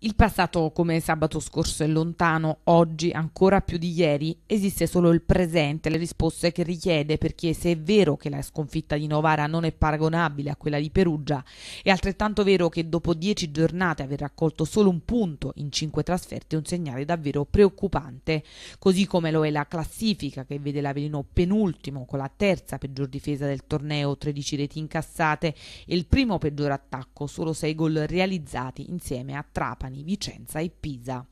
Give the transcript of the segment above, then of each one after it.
Il passato come sabato scorso è lontano, oggi ancora più di ieri, esiste solo il presente, le risposte che richiede, perché se è vero che la sconfitta di Novara non è paragonabile a quella di Perugia, è altrettanto vero che dopo dieci giornate aver raccolto solo un punto in cinque trasferte è un segnale davvero preoccupante, così come lo è la classifica che vede l'Avelino penultimo con la terza peggior difesa del torneo, 13 reti incassate e il primo peggior attacco, solo 6 gol realizzati insieme a Trapa. Trapani, Vicenza e Pisa.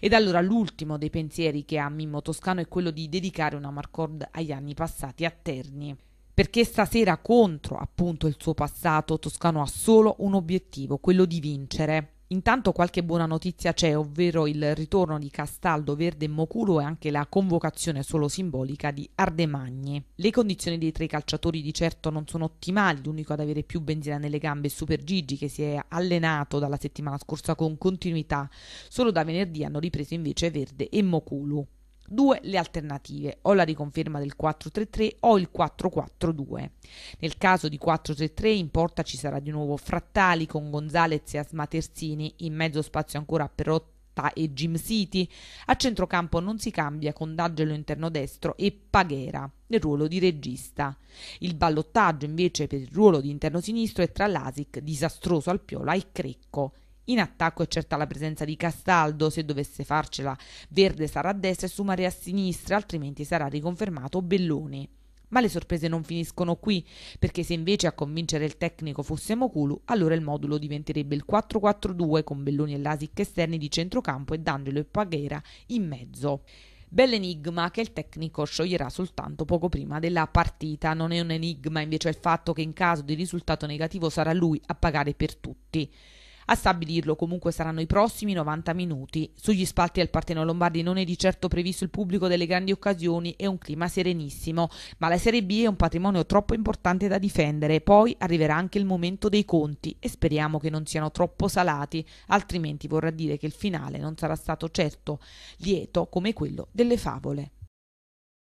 Ed allora l'ultimo dei pensieri che ha Mimmo Toscano è quello di dedicare una Marcord agli anni passati a Terni. Perché stasera contro appunto il suo passato Toscano ha solo un obiettivo, quello di vincere. Intanto qualche buona notizia c'è, ovvero il ritorno di Castaldo, Verde e Moculo e anche la convocazione solo simbolica di Ardemagne. Le condizioni dei tre calciatori di certo non sono ottimali, l'unico ad avere più benzina nelle gambe è Super Gigi che si è allenato dalla settimana scorsa con continuità, solo da venerdì hanno ripreso invece Verde e Moculo. Due le alternative, o la riconferma del 4-3-3 o il 4-4-2. Nel caso di 4-3-3 in porta ci sarà di nuovo Frattali con Gonzalez e Asma Terzini, in mezzo spazio ancora per Otto e Jim City. A centrocampo non si cambia con D'Angelo interno destro e Paghera nel ruolo di regista. Il ballottaggio invece per il ruolo di interno sinistro è tra Lasic, disastroso al Piola e Crecco. In attacco è certa la presenza di Castaldo, se dovesse farcela Verde sarà a destra e Sumare a sinistra, altrimenti sarà riconfermato Bellone. Ma le sorprese non finiscono qui, perché se invece a convincere il tecnico fosse Mokulu, allora il modulo diventerebbe il 4-4-2 con Belloni e Lasic esterni di centrocampo e D'Angelo e Paghera in mezzo. Bell'enigma che il tecnico scioglierà soltanto poco prima della partita. Non è un enigma invece è il fatto che in caso di risultato negativo sarà lui a pagare per tutti. A stabilirlo comunque saranno i prossimi 90 minuti. Sugli spalti del Parteno Lombardi non è di certo previsto il pubblico delle grandi occasioni e un clima serenissimo, ma la Serie B è un patrimonio troppo importante da difendere. Poi arriverà anche il momento dei conti e speriamo che non siano troppo salati, altrimenti vorrà dire che il finale non sarà stato certo lieto come quello delle favole.